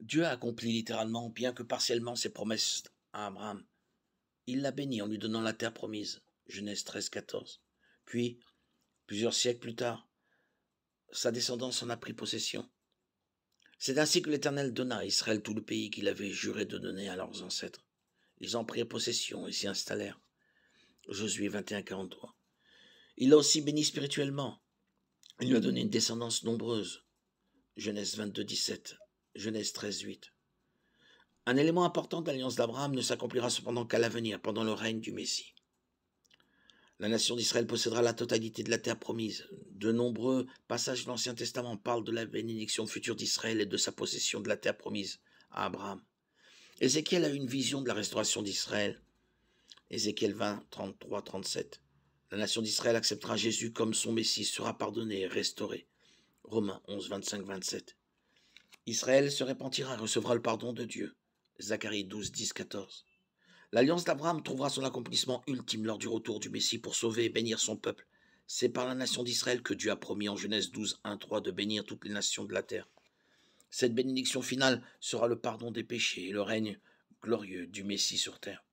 Dieu a accompli littéralement, bien que partiellement, ses promesses à Abraham. Il l'a béni en lui donnant la terre promise. Genèse 13, 14. Puis, plusieurs siècles plus tard, sa descendance en a pris possession. C'est ainsi que l'Éternel donna à Israël tout le pays qu'il avait juré de donner à leurs ancêtres. Ils en prirent possession et s'y installèrent. Josué 21, 43. Il l'a aussi béni spirituellement. Il lui a donné une descendance nombreuse. Genèse 22, 17. Genèse 13, 8. Un élément important de l'alliance d'Abraham ne s'accomplira cependant qu'à l'avenir, pendant le règne du Messie. La nation d'Israël possédera la totalité de la terre promise. De nombreux passages de l'Ancien Testament parlent de la bénédiction future d'Israël et de sa possession de la terre promise à Abraham. Ézéchiel a une vision de la restauration d'Israël. Ézéchiel 20, 33, 37. La nation d'Israël acceptera Jésus comme son Messie, sera pardonné et restaurée. Romains 11, 25, 27. Israël se repentira et recevra le pardon de Dieu. Zacharie 12, 10, 14. L'alliance d'Abraham trouvera son accomplissement ultime lors du retour du Messie pour sauver et bénir son peuple. C'est par la nation d'Israël que Dieu a promis en Genèse 12, 1, 3 de bénir toutes les nations de la terre. Cette bénédiction finale sera le pardon des péchés et le règne glorieux du Messie sur terre.